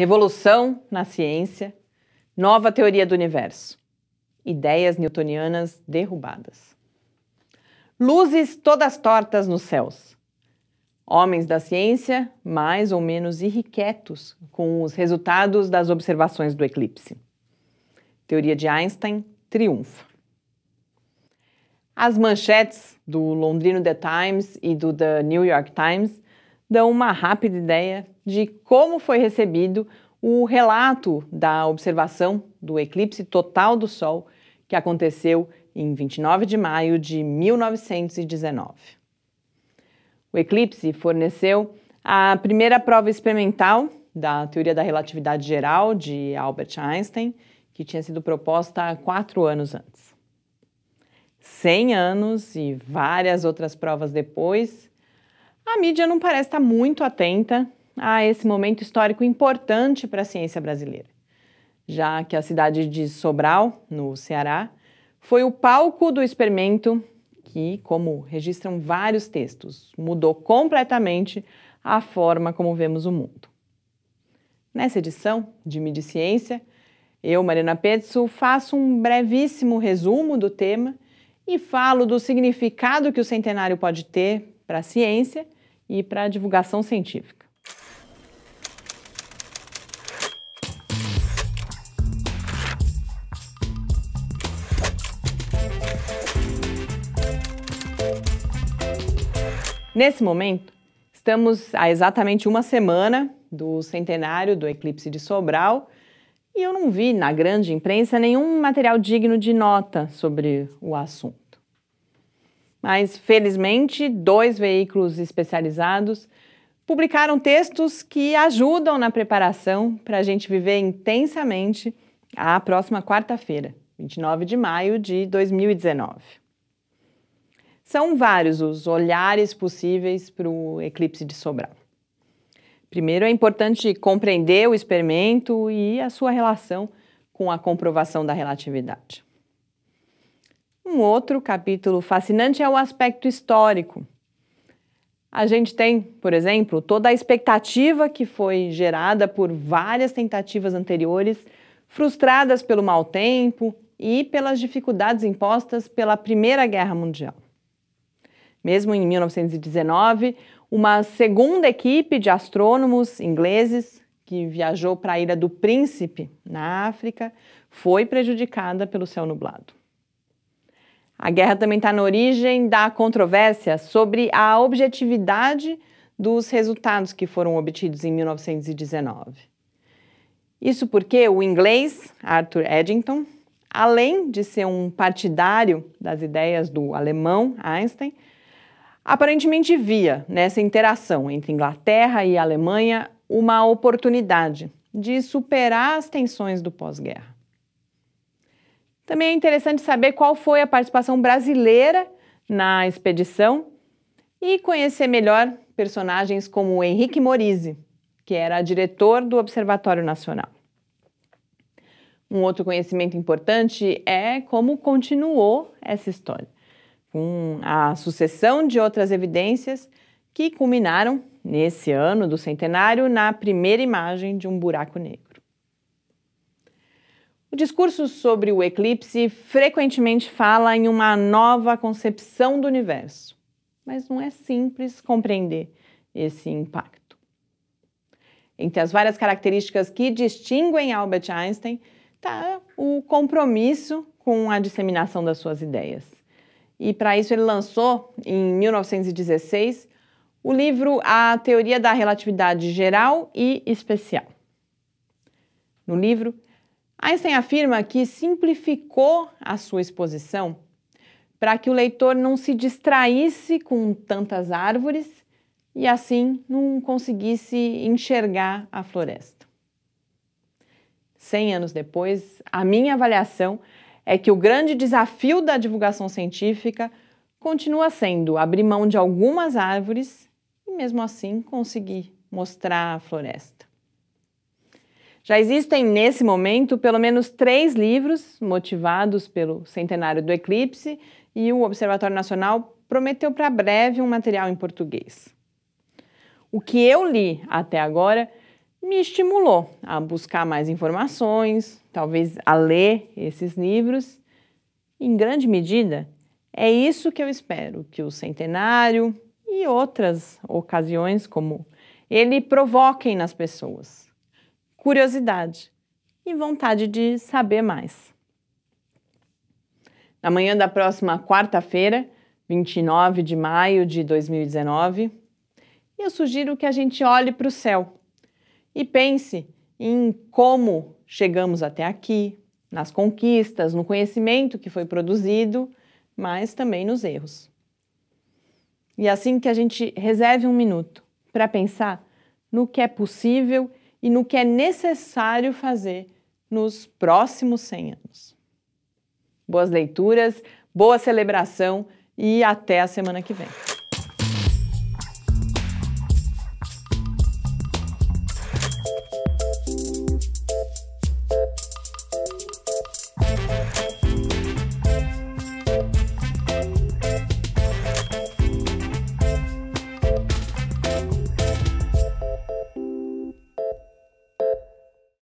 Revolução na ciência, nova teoria do universo. Ideias newtonianas derrubadas. Luzes todas tortas nos céus. Homens da ciência mais ou menos irrequietos com os resultados das observações do eclipse. Teoria de Einstein triunfa. As manchetes do Londrino The Times e do The New York Times dão uma rápida ideia de como foi recebido o relato da observação do eclipse total do Sol que aconteceu em 29 de maio de 1919. O eclipse forneceu a primeira prova experimental da teoria da relatividade geral de Albert Einstein, que tinha sido proposta quatro anos antes. Cem anos e várias outras provas depois, a mídia não parece estar muito atenta a esse momento histórico importante para a ciência brasileira, já que a cidade de Sobral, no Ceará, foi o palco do experimento que, como registram vários textos, mudou completamente a forma como vemos o mundo. Nessa edição de Mídia Ciência, eu, Marina Petzo, faço um brevíssimo resumo do tema e falo do significado que o centenário pode ter para a ciência e para a divulgação científica. Nesse momento, estamos a exatamente uma semana do centenário do eclipse de Sobral e eu não vi na grande imprensa nenhum material digno de nota sobre o assunto. Mas, felizmente, dois veículos especializados publicaram textos que ajudam na preparação para a gente viver intensamente a próxima quarta-feira, 29 de maio de 2019. São vários os olhares possíveis para o eclipse de Sobral. Primeiro, é importante compreender o experimento e a sua relação com a comprovação da relatividade. Um outro capítulo fascinante é o aspecto histórico. A gente tem, por exemplo, toda a expectativa que foi gerada por várias tentativas anteriores, frustradas pelo mau tempo e pelas dificuldades impostas pela Primeira Guerra Mundial. Mesmo em 1919, uma segunda equipe de astrônomos ingleses que viajou para a Ilha do Príncipe, na África, foi prejudicada pelo céu nublado. A guerra também está na origem da controvérsia sobre a objetividade dos resultados que foram obtidos em 1919. Isso porque o inglês Arthur Eddington, além de ser um partidário das ideias do alemão Einstein, aparentemente via nessa interação entre Inglaterra e Alemanha uma oportunidade de superar as tensões do pós-guerra. Também é interessante saber qual foi a participação brasileira na expedição e conhecer melhor personagens como Henrique Morise, que era diretor do Observatório Nacional. Um outro conhecimento importante é como continuou essa história, com a sucessão de outras evidências que culminaram nesse ano do centenário na primeira imagem de um buraco negro. O discurso sobre o eclipse frequentemente fala em uma nova concepção do universo, mas não é simples compreender esse impacto. Entre as várias características que distinguem Albert Einstein está o compromisso com a disseminação das suas ideias. E para isso ele lançou, em 1916, o livro A Teoria da Relatividade Geral e Especial. No livro, Einstein afirma que simplificou a sua exposição para que o leitor não se distraísse com tantas árvores e assim não conseguisse enxergar a floresta. Cem anos depois, a minha avaliação é que o grande desafio da divulgação científica continua sendo abrir mão de algumas árvores e, mesmo assim, conseguir mostrar a floresta. Já existem, nesse momento, pelo menos três livros motivados pelo centenário do eclipse e o Observatório Nacional prometeu para breve um material em português. O que eu li até agora me estimulou a buscar mais informações, talvez a ler esses livros. Em grande medida, é isso que eu espero que o centenário e outras ocasiões como ele provoquem nas pessoas curiosidade e vontade de saber mais. Na manhã da próxima quarta-feira, 29 de maio de 2019, eu sugiro que a gente olhe para o céu e pense em como chegamos até aqui, nas conquistas, no conhecimento que foi produzido, mas também nos erros. E assim que a gente reserve um minuto para pensar no que é possível e no que é necessário fazer nos próximos 100 anos. Boas leituras, boa celebração e até a semana que vem.